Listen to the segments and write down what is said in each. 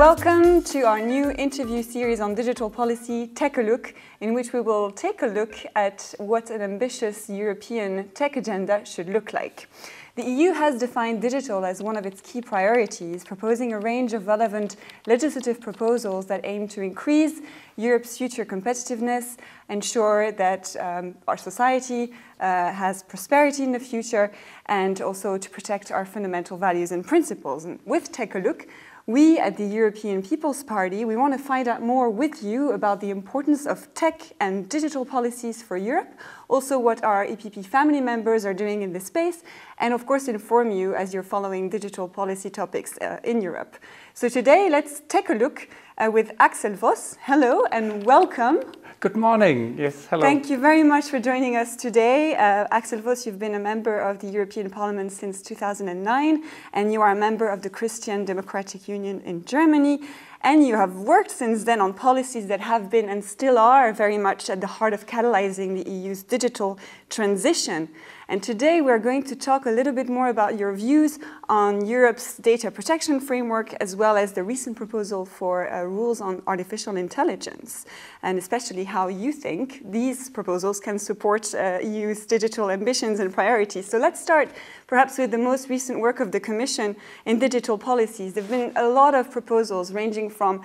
Welcome to our new interview series on digital policy, Take a Look, in which we will take a look at what an ambitious European tech agenda should look like. The EU has defined digital as one of its key priorities, proposing a range of relevant legislative proposals that aim to increase Europe's future competitiveness, ensure that um, our society uh, has prosperity in the future, and also to protect our fundamental values and principles. And with Take a Look, we at the European People's Party, we want to find out more with you about the importance of tech and digital policies for Europe, also what our EPP family members are doing in this space, and of course inform you as you're following digital policy topics uh, in Europe. So today, let's take a look uh, with Axel Voss. Hello and welcome. Good morning. Yes, hello. Thank you very much for joining us today. Uh, Axel Voss, you've been a member of the European Parliament since 2009, and you are a member of the Christian Democratic Union in Germany, and you have worked since then on policies that have been and still are very much at the heart of catalyzing the EU's digital transition. And today we're going to talk a little bit more about your views on Europe's data protection framework, as well as the recent proposal for uh, rules on artificial intelligence, and especially how you think these proposals can support uh, EU's digital ambitions and priorities. So let's start perhaps with the most recent work of the Commission in digital policies. There have been a lot of proposals ranging from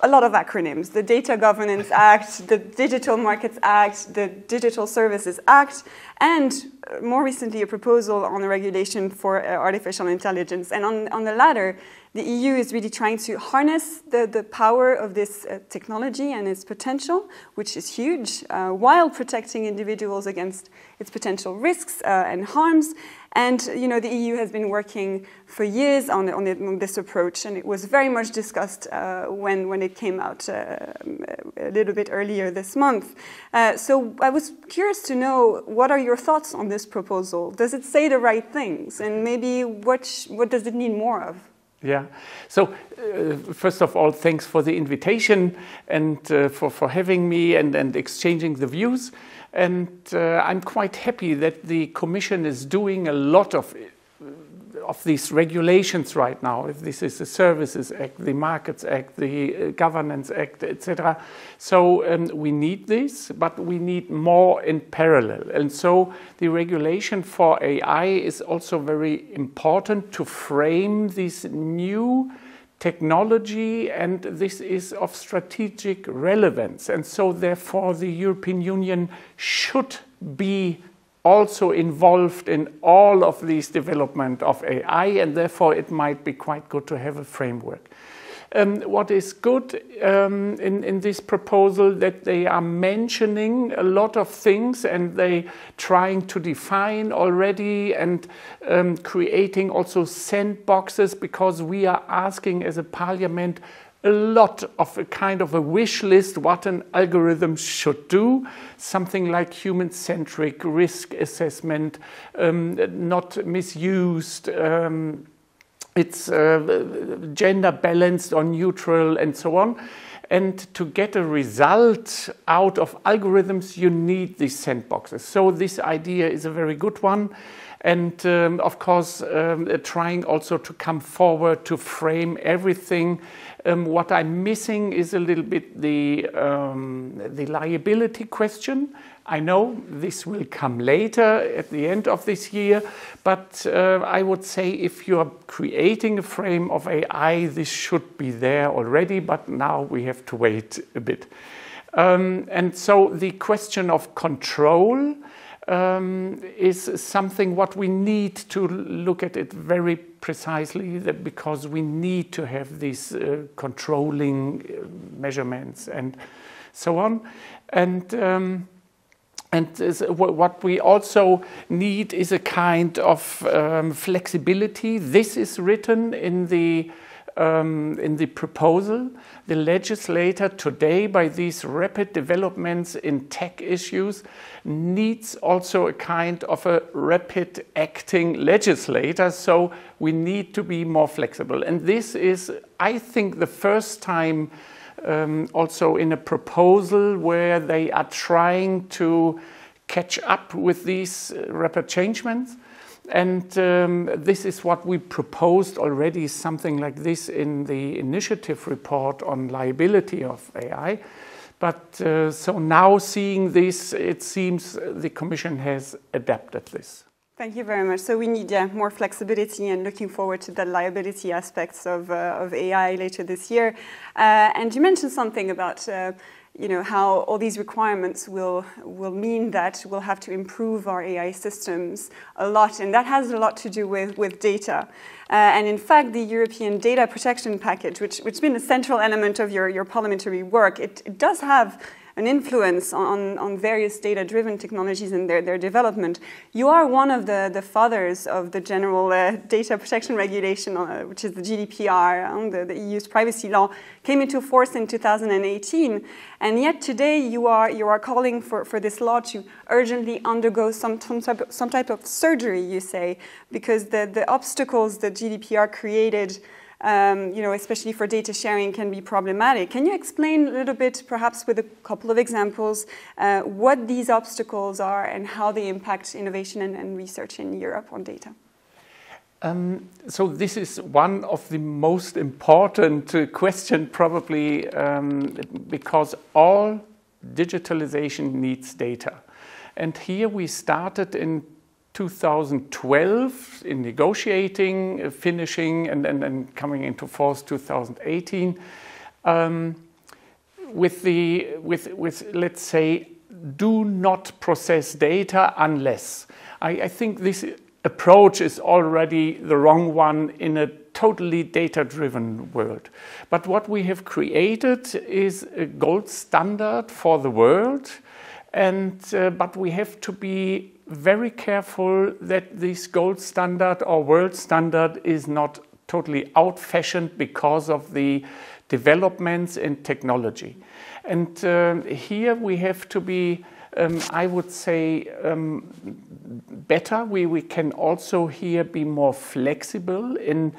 a lot of acronyms the Data Governance Act, the Digital Markets Act, the Digital Services Act, and more recently a proposal on a regulation for uh, artificial intelligence. And on, on the latter, the EU is really trying to harness the, the power of this uh, technology and its potential, which is huge, uh, while protecting individuals against its potential risks uh, and harms. And you know, the EU has been working for years on, on, on this approach, and it was very much discussed uh, when, when it came out uh, a little bit earlier this month. so I was curious to know what are your thoughts on this? this proposal? Does it say the right things? And maybe what, what does it need more of? Yeah. So, uh, first of all, thanks for the invitation and uh, for, for having me and, and exchanging the views. And uh, I'm quite happy that the Commission is doing a lot of of these regulations right now. If this is the Services Act, the Markets Act, the uh, Governance Act, etc. So um, we need this, but we need more in parallel. And so the regulation for AI is also very important to frame this new technology, and this is of strategic relevance. And so, therefore, the European Union should be also involved in all of these development of AI, and therefore it might be quite good to have a framework. Um, what is good um, in, in this proposal that they are mentioning a lot of things and they trying to define already and um, creating also sandboxes because we are asking as a parliament a lot of a kind of a wish list what an algorithm should do, something like human centric risk assessment, um, not misused. Um, it's uh, gender balanced or neutral and so on. And to get a result out of algorithms, you need these sandboxes. So, this idea is a very good one and um, of course um, uh, trying also to come forward to frame everything. Um, what I'm missing is a little bit the um, the liability question. I know this will come later at the end of this year, but uh, I would say if you are creating a frame of AI, this should be there already. But now we have to wait a bit. Um, and so the question of control um, is something what we need to look at it very precisely because we need to have these uh, controlling uh, measurements and so on. And um, and uh, what we also need is a kind of um, flexibility. This is written in the um, in the proposal. The legislator today, by these rapid developments in tech issues, needs also a kind of a rapid acting legislator. So we need to be more flexible. And this is, I think, the first time um, also in a proposal where they are trying to catch up with these uh, rapid changements. And um, this is what we proposed already, something like this in the initiative report on liability of AI. But uh, so now seeing this, it seems the Commission has adapted this. Thank you very much. So we need uh, more flexibility and looking forward to the liability aspects of, uh, of AI later this year. Uh, and you mentioned something about uh, you know, how all these requirements will, will mean that we'll have to improve our AI systems a lot, and that has a lot to do with, with data. Uh, and in fact, the European Data Protection Package, which, which has been a central element of your, your parliamentary work, it, it does have an influence on, on various data-driven technologies and their, their development. You are one of the, the fathers of the general uh, data protection regulation, uh, which is the GDPR, um, uh, the, the, EU's privacy law, came into force in 2018. And yet today you are, you are calling for, for this law to urgently undergo some, some, type, of, some type of surgery, you say, because the, the obstacles that GDPR created um, you know, especially for data sharing, can be problematic. Can you explain a little bit, perhaps with a couple of examples, uh, what these obstacles are and how they impact innovation and, and research in Europe on data? Um, so this is one of the most important uh, question probably um, because all digitalization needs data. And here we started in 2012 in negotiating, uh, finishing, and, and, and coming into force 2018. Um, with the with with let's say do not process data unless I, I think this approach is already the wrong one in a totally data driven world. But what we have created is a gold standard for the world and, uh, but we have to be very careful that this gold standard or world standard is not totally out fashioned because of the developments in technology. And uh, here we have to be, um, I would say, um, better. We, we can also here be more flexible in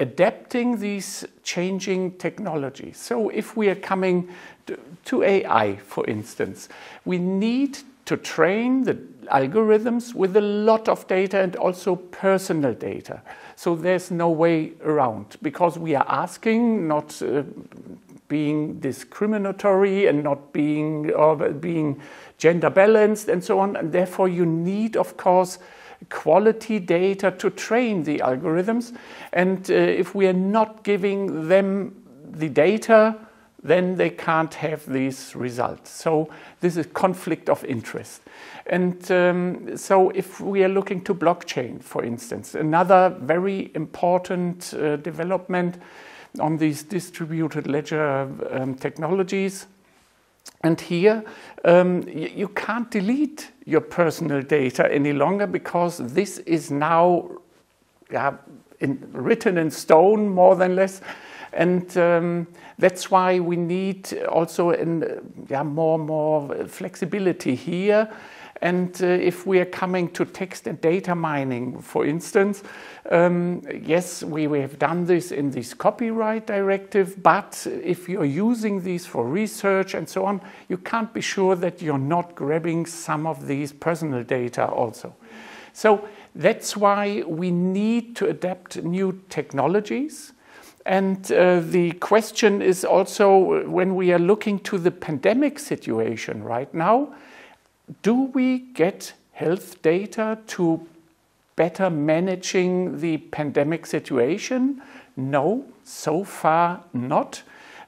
adapting these changing technologies. So if we are coming to, to AI, for instance, we need to train the algorithms with a lot of data and also personal data. So there's no way around because we are asking, not uh, being discriminatory and not being or being gender balanced and so on. And therefore, you need, of course, quality data to train the algorithms. And uh, if we are not giving them the data, then they can't have these results. So this is conflict of interest. And um, so if we are looking to blockchain, for instance, another very important uh, development on these distributed ledger um, technologies and here um, you can't delete your personal data any longer because this is now yeah, in, written in stone, more than less. And um, that's why we need also in, yeah, more more flexibility here and uh, if we are coming to text and data mining, for instance, um, yes, we, we have done this in this copyright directive, but if you're using these for research and so on, you can't be sure that you're not grabbing some of these personal data also. So that's why we need to adapt new technologies. And uh, the question is also uh, when we are looking to the pandemic situation right now, do we get health data to better managing the pandemic situation? No, so far not.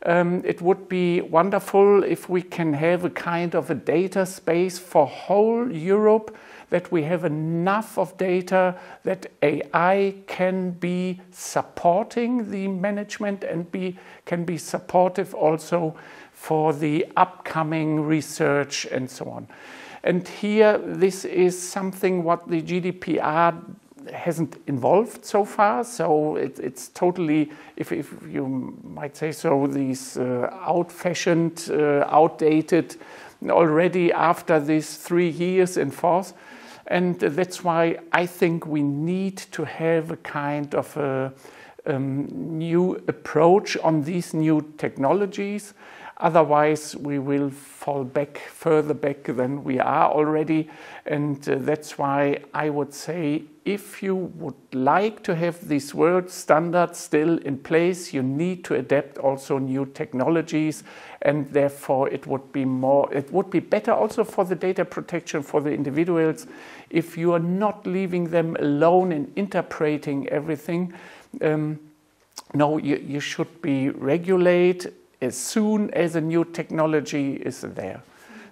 Um, it would be wonderful if we can have a kind of a data space for whole Europe, that we have enough of data that AI can be supporting the management and be, can be supportive also for the upcoming research and so on. And here, this is something what the GDPR hasn't involved so far. So it, it's totally, if, if, you might say so, these uh, out-fashioned, uh, outdated already after these three years in force. And that's why I think we need to have a kind of a um, new approach on these new technologies Otherwise, we will fall back further back than we are already. And uh, that's why I would say if you would like to have these world standards still in place, you need to adapt also new technologies. And therefore, it would be more, it would be better also for the data protection for the individuals if you are not leaving them alone in interpreting everything. Um, no, you, you, should be regulate as soon as a new technology is there.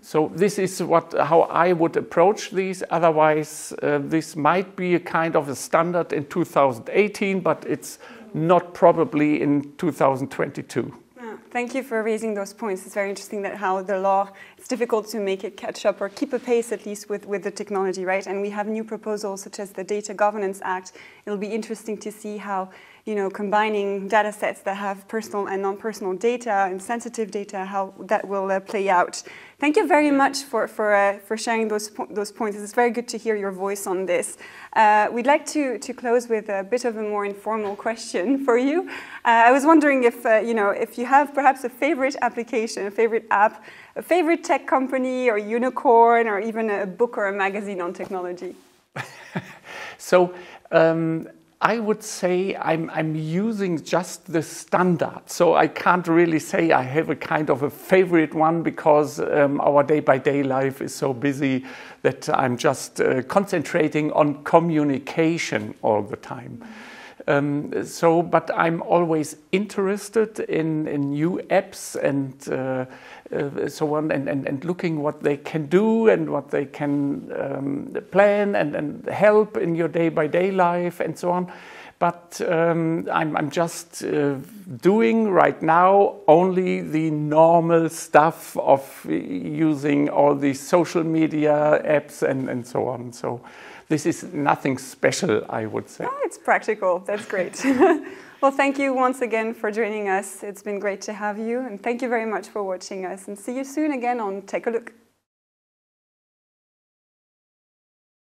So this is what how I would approach these. Otherwise, uh, this might be a kind of a standard in 2018, but it's not probably in 2022. Ah, thank you for raising those points. It's very interesting that how the law it's difficult to make it catch up or keep a pace at least with, with the technology, right? And we have new proposals such as the Data Governance Act. It'll be interesting to see how you know, combining data sets that have personal and non-personal data and sensitive data, how that will uh, play out. Thank you very much for, for, uh, for sharing those, po those points. It's very good to hear your voice on this. Uh, we'd like to, to close with a bit of a more informal question for you. Uh, I was wondering if, uh, you know, if you have perhaps a favorite application, a favorite app, a favorite tech company or unicorn or even a book or a magazine on technology. so um, I would say I'm, I'm, using just the standard. So I can't really say I have a kind of a favorite one because um, our day by day life is so busy that I'm just uh, concentrating on communication all the time. Um, so, but I'm always interested in, in new apps and uh, uh, so on, and, and, and looking what they can do and what they can um, plan and, and help in your day by day life and so on. But um, I'm, I'm, just uh, doing right now only the normal stuff of using all these social media apps and, and so on. So this is nothing special, I would say. Oh, it's practical. That's great. well, thank you once again for joining us. It's been great to have you, and thank you very much for watching us. And see you soon again on Take a Look.